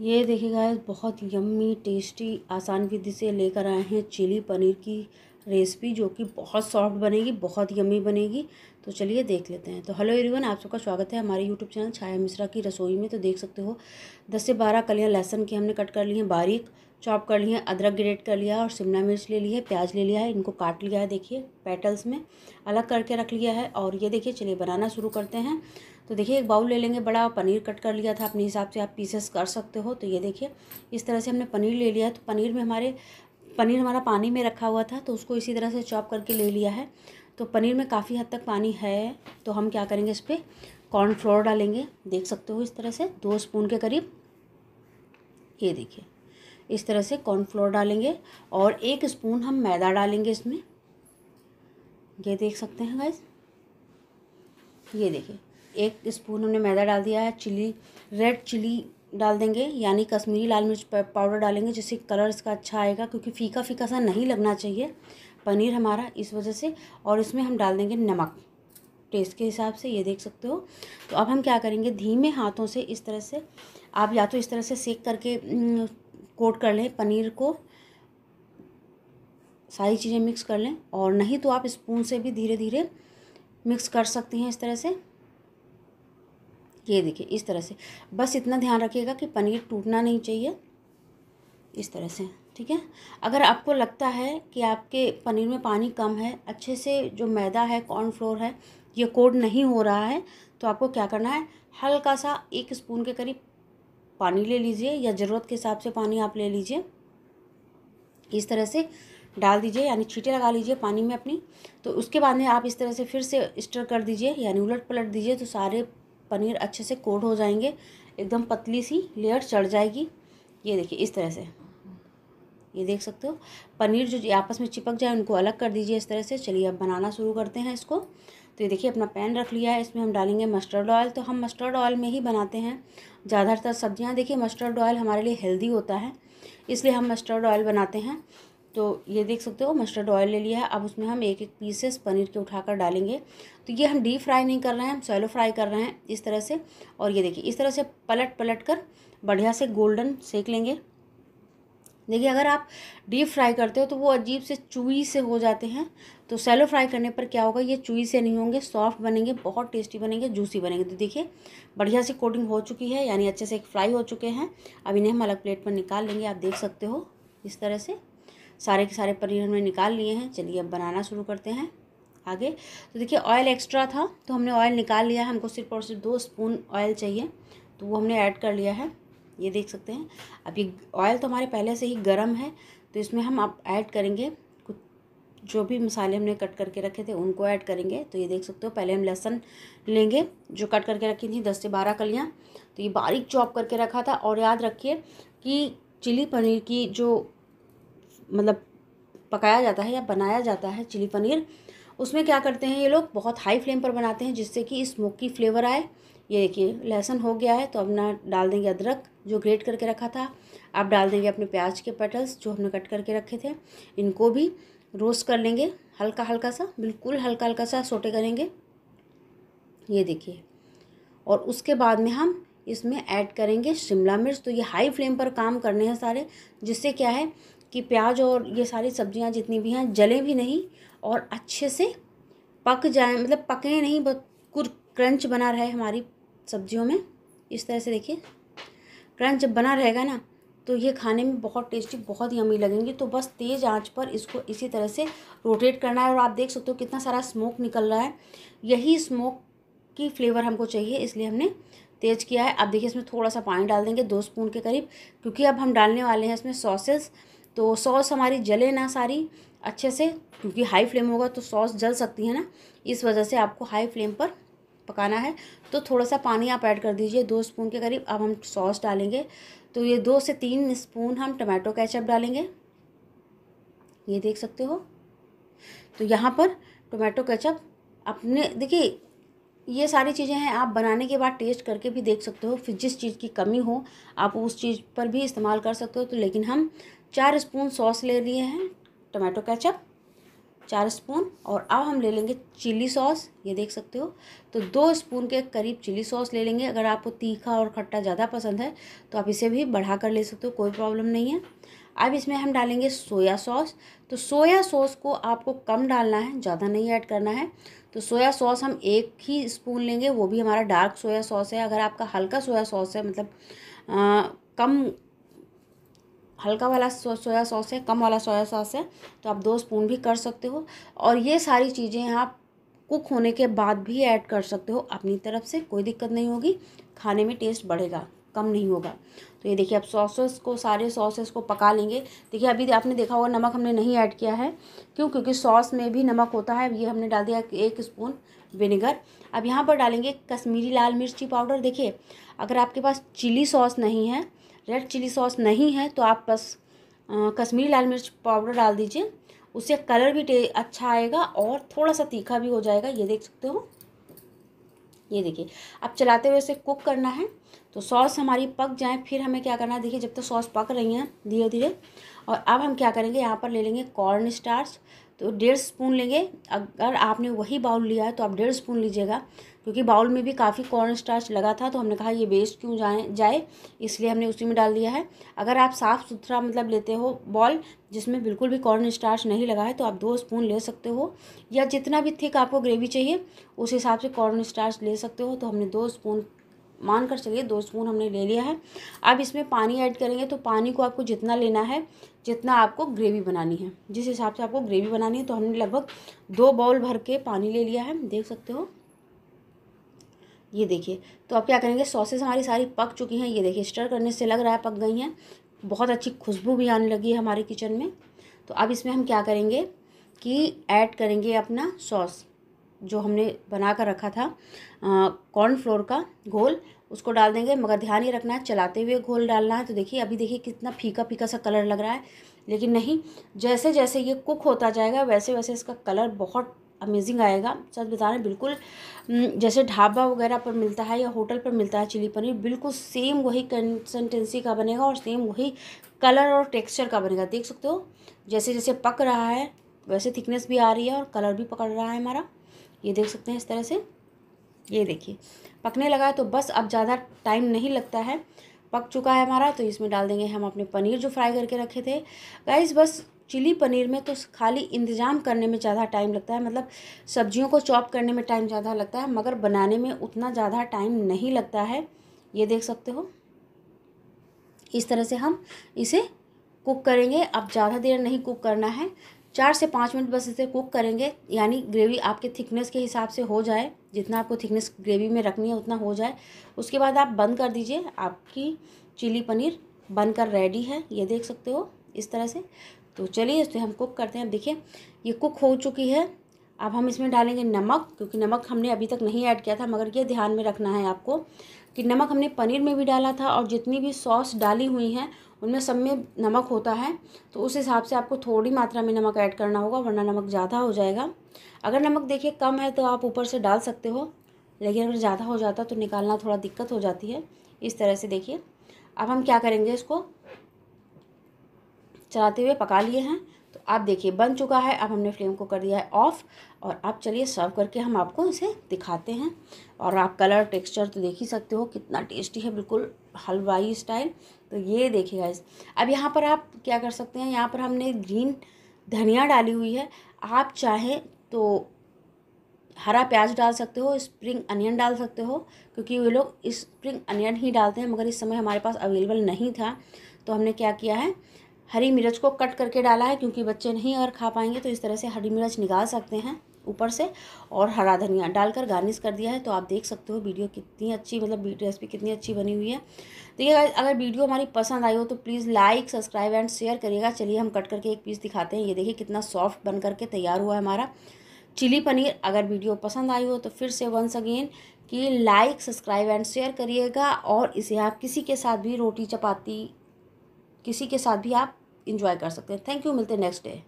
ये देखिए गाइस बहुत यम्मी टेस्टी आसान विधि से लेकर आए हैं चिली पनीर की रेसिपी जो कि बहुत सॉफ्ट बनेगी बहुत यम्मी बनेगी तो चलिए देख लेते हैं तो हेलो एवरीवन आप सबका स्वागत है हमारे यूट्यूब चैनल छाया मिश्रा की रसोई में तो देख सकते हो दस से बारह कलियाँ लहसन की हमने कट कर ली हैं बारीक चॉप कर लिए अदरक ग्रेट कर लिया और शिमला मिर्च ले ली है प्याज ले लिया है इनको काट लिया है देखिए पेटल्स में अलग करके रख लिया है और ये देखिए चलिए बनाना शुरू करते हैं तो देखिए एक बाउल ले लेंगे बड़ा पनीर कट कर लिया था अपने हिसाब से आप पीसेस कर सकते हो तो ये देखिए इस तरह से हमने पनीर ले लिया है तो पनीर में हमारे पनीर हमारा पानी में रखा हुआ था तो उसको इसी तरह से चॉप करके ले लिया है तो पनीर में काफ़ी हद तक पानी है तो हम क्या करेंगे इस पर कॉर्नफ्लोर डालेंगे देख सकते हो इस तरह से दो स्पून के करीब ये देखिए इस तरह से कॉर्नफ्लोर डालेंगे और एक स्पून हम मैदा डालेंगे इसमें ये देख सकते हैं गाइज ये देखिए एक स्पून हमने मैदा डाल दिया है चिली रेड चिली डाल देंगे यानी कश्मीरी लाल मिर्च पाउडर डालेंगे जिससे कलर इसका अच्छा आएगा क्योंकि फीका फीका सा नहीं लगना चाहिए पनीर हमारा इस वजह से और इसमें हम डाल देंगे नमक टेस्ट के हिसाब से ये देख सकते हो तो अब हम क्या करेंगे धीमे हाथों से इस तरह से आप या तो इस तरह से सेक करके कोट कर लें पनीर को सारी चीज़ें मिक्स कर लें और नहीं तो आप स्पून से भी धीरे धीरे मिक्स कर सकती हैं इस तरह से ये देखिए इस तरह से बस इतना ध्यान रखिएगा कि पनीर टूटना नहीं चाहिए इस तरह से ठीक है अगर आपको लगता है कि आपके पनीर में पानी कम है अच्छे से जो मैदा है कॉर्नफ्लोर है ये कोड नहीं हो रहा है तो आपको क्या करना है हल्का सा एक स्पून के करीब पानी ले लीजिए या ज़रूरत के हिसाब से पानी आप ले लीजिए इस तरह से डाल दीजिए यानी छीटे लगा लीजिए पानी में अपनी तो उसके बाद में आप इस तरह से फिर से स्टर कर दीजिए यानी उलट पलट दीजिए तो सारे पनीर अच्छे से कोट हो जाएंगे एकदम पतली सी लेयर चढ़ जाएगी ये देखिए इस तरह से ये देख सकते हो पनीर जो आपस में चिपक जाए उनको अलग कर दीजिए इस तरह से चलिए अब बनाना शुरू करते हैं इसको तो ये देखिए अपना पैन रख लिया है इसमें हम डालेंगे मस्टर्ड ऑयल तो हम मस्टर्ड ऑयल में ही बनाते हैं ज़्यादातर सब्जियाँ देखिए मस्टर्ड ऑयल हमारे लिए हेल्दी होता है इसलिए हम मस्टर्ड ऑयल बनाते हैं तो ये देख सकते हो मस्टर्ड ऑयल ले लिया है अब उसमें हम एक एक पीसेस पनीर के उठाकर डालेंगे तो ये हम डीप फ्राई नहीं कर रहे हैं हम सैलो फ्राई कर रहे हैं इस तरह से और ये देखिए इस तरह से पलट पलट कर बढ़िया से गोल्डन सेक लेंगे देखिए अगर आप डीप फ्राई करते हो तो वो अजीब से चुई से हो जाते हैं तो सैलो फ्राई करने पर क्या होगा ये चुई से नहीं होंगे सॉफ्ट बनेंगे बहुत टेस्टी बनेंगे जूसी बनेंगे तो देखिए बढ़िया से कोटिंग हो चुकी है यानी अच्छे से एक फ्राई हो चुके हैं अब इन्हें हम अलग प्लेट पर निकाल लेंगे आप देख सकते हो इस तरह से सारे के सारे पनीर हमने निकाल लिए हैं चलिए अब बनाना शुरू करते हैं आगे तो देखिए ऑयल एक्स्ट्रा था तो हमने ऑयल निकाल लिया है हमको सिर्फ और सिर्फ दो स्पून ऑयल चाहिए तो वो हमने ऐड कर लिया है ये देख सकते हैं अब ये ऑयल तो हमारे पहले से ही गर्म है तो इसमें हम अब ऐड करेंगे कुछ जो भी मसाले हमने कट करके रखे थे उनको ऐड करेंगे तो ये देख सकते हो पहले हम लहसन लेंगे जो कट करके रखी थी दस से बारह कलियाँ तो ये बारीक चॉप करके रखा था और याद रखिए कि चिली पनीर की जो मतलब पकाया जाता है या बनाया जाता है चिली पनीर उसमें क्या करते हैं ये लोग बहुत हाई फ्लेम पर बनाते हैं जिससे कि स्मोकी फ्लेवर आए ये देखिए लहसुन हो गया है तो अब ना डाल देंगे अदरक जो ग्रेट करके रखा था अब डाल देंगे अपने प्याज के पेटल्स जो हमने कट करके रखे थे इनको भी रोस्ट कर लेंगे हल्का हल्का सा बिल्कुल हल्का हल्का सा सोटे करेंगे ये देखिए और उसके बाद में हम इसमें ऐड करेंगे शिमला मिर्च तो ये हाई फ्लेम पर काम करने हैं सारे जिससे क्या है कि प्याज और ये सारी सब्जियां जितनी भी हैं जले भी नहीं और अच्छे से पक जाए मतलब पके नहीं बस क्रंच बना रहे हमारी सब्जियों में इस तरह से देखिए फ्रेंड्स जब बना रहेगा ना तो ये खाने में बहुत टेस्टी बहुत यमी लगेंगी तो बस तेज़ आंच पर इसको इसी तरह से रोटेट करना है और आप देख सकते हो कितना सारा स्मोक निकल रहा है यही स्मोक की फ्लेवर हमको चाहिए इसलिए हमने तेज़ किया है अब देखिए इसमें थोड़ा सा पानी डाल देंगे दो स्पून के करीब क्योंकि अब हम डालने वाले हैं इसमें सॉसेस तो सॉस हमारी जले ना सारी अच्छे से क्योंकि हाई फ्लेम होगा तो सॉस जल सकती है ना इस वजह से आपको हाई फ्लेम पर पकाना है तो थोड़ा सा पानी आप ऐड कर दीजिए दो स्पून के करीब अब हम सॉस डालेंगे तो ये दो से तीन स्पून हम टमाटो कैचअप डालेंगे ये देख सकते हो तो यहाँ पर टोमेटो केचप अपने देखिए ये सारी चीज़ें हैं आप बनाने के बाद टेस्ट करके भी देख सकते हो फिर जिस चीज़ की कमी हो आप उस चीज़ पर भी इस्तेमाल कर सकते हो तो लेकिन हम चार स्पून सॉस ले लिए हैं टमाटो केचप चार स्पून और अब हम ले लेंगे चिली सॉस ये देख सकते हो तो दो स्पून के करीब चिली सॉस ले लेंगे अगर आपको तीखा और खट्टा ज़्यादा पसंद है तो आप इसे भी बढ़ा कर ले सकते हो कोई प्रॉब्लम नहीं है अब इसमें हम डालेंगे सोया सॉस तो सोया सॉस को आपको कम डालना है ज़्यादा नहीं ऐड करना है तो सोया सॉस हम एक ही स्पून लेंगे वो भी हमारा डार्क सोया सॉस है अगर आपका हल्का सोया सॉस है मतलब आ, कम हल्का वाला सोया सॉस है कम वाला सोया सॉस है तो आप दो स्पून भी कर सकते हो और ये सारी चीज़ें आप कुक होने के बाद भी ऐड कर सकते हो अपनी तरफ से कोई दिक्कत नहीं होगी खाने में टेस्ट बढ़ेगा कम नहीं होगा तो ये देखिए आप सॉसेस को सारे सॉसेस को पका लेंगे देखिए अभी आपने देखा होगा नमक हमने नहीं ऐड किया है क्यों क्योंकि सॉस में भी नमक होता है ये हमने डाल दिया एक स्पून विनेगर अब यहाँ पर डालेंगे कश्मीरी लाल मिर्ची पाउडर देखिए अगर आपके पास चिली सॉस नहीं है रेड चिली सॉस नहीं है तो आप बस कश्मीरी लाल मिर्च पाउडर डाल दीजिए उससे कलर भी अच्छा आएगा और थोड़ा सा तीखा भी हो जाएगा ये देख सकते हो ये देखिए अब चलाते हुए इसे कुक करना है तो सॉस हमारी पक जाए फिर हमें क्या करना है देखिए जब तक तो सॉस पक रही हैं धीरे धीरे और अब हम क्या करेंगे यहाँ पर ले लेंगे कॉर्न स्टार्च तो डेढ़ स्पून लेंगे अगर आपने वही बाउल लिया है तो आप डेढ़ स्पून लीजिएगा क्योंकि बाउल में भी काफ़ी कॉर्न स्टार्च लगा था तो हमने कहा ये वेस्ट क्यों जाए जाए इसलिए हमने उसी में डाल दिया है अगर आप साफ़ सुथरा मतलब लेते हो बॉल जिसमें बिल्कुल भी कॉर्न स्टार्च नहीं लगा है तो आप दो स्पून ले सकते हो या जितना भी थिक आपको ग्रेवी चाहिए उस हिसाब से कॉर्न स्टार्च ले सकते हो तो हमने दो स्पून मान कर चलिए दो स्पून हमने ले लिया है अब इसमें पानी ऐड करेंगे तो पानी को आपको जितना लेना है जितना आपको ग्रेवी बनानी है जिस हिसाब से आपको ग्रेवी बनानी है तो हमने लगभग दो बाउल भर के पानी ले लिया है देख सकते हो ये देखिए तो आप क्या करेंगे सॉसेस हमारी सारी पक चुकी हैं ये देखिए स्टर करने से लग रहा है पक गई हैं बहुत अच्छी खुशबू भी आने लगी है हमारे किचन में तो अब इसमें हम क्या करेंगे कि ऐड करेंगे अपना सॉस जो हमने बना कर रखा था कॉर्न फ्लोर का घोल उसको डाल देंगे मगर ध्यान ही रखना है चलाते हुए घोल डालना है तो देखिए अभी देखिए कितना फीका फीका सा कलर लग रहा है लेकिन नहीं जैसे जैसे ये कुक होता जाएगा वैसे वैसे इसका कलर बहुत अमेजिंग आएगा सच बता रहे हैं बिल्कुल जैसे ढाबा वगैरह पर मिलता है या होटल पर मिलता है चिली पनीर बिल्कुल सेम वही कंसिस्टेंसी का बनेगा और सेम वही कलर और टेक्सचर का बनेगा देख सकते हो जैसे जैसे पक रहा है वैसे थिकनेस भी आ रही है और कलर भी पकड़ रहा है हमारा ये देख सकते हैं इस तरह से ये देखिए पकने लगा है तो बस अब ज़्यादा टाइम नहीं लगता है पक चुका है हमारा तो इसमें डाल देंगे हम अपने पनीर जो फ्राई करके रखे थे गाइज़ बस चिली पनीर में तो खाली इंतज़ाम करने में ज़्यादा टाइम लगता है मतलब सब्जियों को चॉप करने में टाइम ज़्यादा लगता है मगर बनाने में उतना ज़्यादा टाइम नहीं लगता है ये देख सकते हो इस तरह से हम इसे कुक करेंगे अब ज़्यादा देर नहीं कुक करना है चार से पाँच मिनट बस इसे कुक करेंगे यानी ग्रेवी आपके थिकनेस के हिसाब से हो जाए जितना आपको थिकनेस ग्रेवी में रखनी है उतना हो जाए उसके बाद आप बंद कर दीजिए आपकी चिली पनीर बनकर रेडी है ये देख सकते हो इस तरह से तो चलिए इसे हम कुक करते हैं देखिए ये कुक हो चुकी है अब हम इसमें डालेंगे नमक क्योंकि नमक हमने अभी तक नहीं ऐड किया था मगर ये ध्यान में रखना है आपको कि नमक हमने पनीर में भी डाला था और जितनी भी सॉस डाली हुई हैं उनमें सब में नमक होता है तो उस हिसाब से आपको थोड़ी मात्रा में नमक ऐड करना होगा वरना नमक ज़्यादा हो जाएगा अगर नमक देखिए कम है तो आप ऊपर से डाल सकते हो लेकिन अगर ज़्यादा हो जाता तो निकालना थोड़ा दिक्कत हो जाती है इस तरह से देखिए अब हम क्या करेंगे इसको चलाते हुए पका लिए हैं तो आप देखिए बन चुका है अब हमने फ्लेम को कर दिया है ऑफ़ और आप चलिए सर्व करके हम आपको इसे दिखाते हैं और आप कलर टेक्सचर तो देख ही सकते हो कितना टेस्टी है बिल्कुल हलवाई स्टाइल तो ये देखिए गाइस अब यहाँ पर आप क्या कर सकते हैं यहाँ पर हमने ग्रीन धनिया डाली हुई है आप चाहें तो हरा प्याज डाल सकते हो स्प्रिंग अनियन डाल सकते हो क्योंकि वे लोग स्प्रिंग अनियन ही डालते हैं मगर इस समय हमारे पास अवेलेबल नहीं था तो हमने क्या किया है हरी मिर्च को कट करके डाला है क्योंकि बच्चे नहीं अगर खा पाएंगे तो इस तरह से हरी मिर्च निकाल सकते हैं ऊपर से और हरा धनिया डालकर गार्निश कर दिया है तो आप देख सकते हो वीडियो कितनी अच्छी मतलब रेसिपी कितनी अच्छी बनी हुई है देखिए अगर वीडियो हमारी पसंद आई हो तो please like subscribe and share करिएगा चलिए हम कट करके एक पीस दिखाते हैं ये देखिए कितना सॉफ्ट बन करके तैयार हुआ है हमारा चिली पनीर अगर वीडियो पसंद आई हो तो फिर से वंस अगेन कि लाइक सब्सक्राइब एंड शेयर करिएगा और इसे आप किसी के साथ भी रोटी चपाती किसी के साथ भी आप इंजॉय कर सकते हैं थैंक यू मिलते हैं नेक्स्ट डे